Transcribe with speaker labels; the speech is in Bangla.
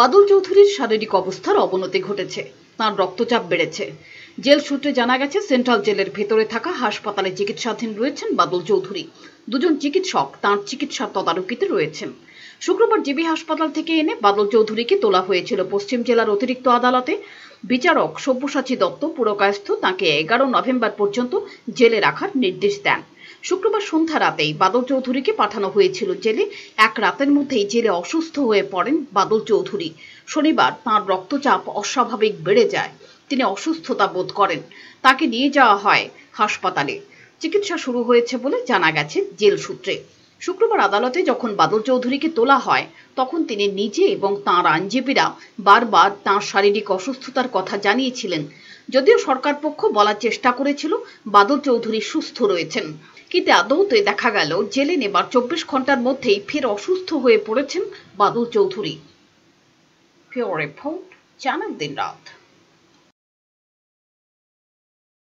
Speaker 1: বাদল চৌধুরীর শারীরিক অবস্থার অবনতি ঘটেছে তার রক্তচাপ বেড়েছে জেল সূত্রে জানা গেছে সেন্ট্রাল জেলের ভেতরে থাকা হাসপাতালে চিকিৎসাধীন রয়েছেন বাদল চৌধুরী দুজন চিকিৎসক তাঁর চিকিৎসার তদারকিতে রয়েছেন শুক্রবার জিবি হাসপাতাল থেকে এনে বাদল চৌধুরীকে তোলা হয়েছিল পশ্চিম জেলার অতিরিক্ত আদালতে বিচারক সব্যসাচী দত্ত পুরকায়স্থ তাঁকে এগারো নভেম্বর পর্যন্ত জেলে রাখার নির্দেশ দেন শুক্রবার সন্ধ্যা রাতেই বাদল চৌধুরীকে পাঠানো হয়েছিল জেলে এক রাতের মধ্যেই জেলে অসুস্থ হয়ে পড়েন বাদল চৌধুরী শনিবার তার রক্তচাপ অস্বাভাবিক বেড়ে যায় তিনি অসুস্থতা বোধ করেন তাকে নিয়ে যাওয়া হয় হাসপাতালে চিকিৎসা শুরু হয়েছে বলে জানা গেছে জেল সূত্রে শুক্রবার আদালতে যখন বাদল চৌধুরীকে তোলা হয় তখন তিনি নিজে এবং তাঁর আইনজীবীরা বারবার তাঁর শারীরিক অসুস্থতার কথা জানিয়েছিলেন যদিও সরকার পক্ষ বলার চেষ্টা করেছিল বাদল চৌধুরী সুস্থ রয়েছেন কিন্তু আদৌতে দেখা গেল জেলে নেবার চব্বিশ ঘন্টার মধ্যেই ফের অসুস্থ হয়ে পড়েছেন বাদল চৌধুরী ফিওর রিপোর্ট চ্যানেল দিন রাত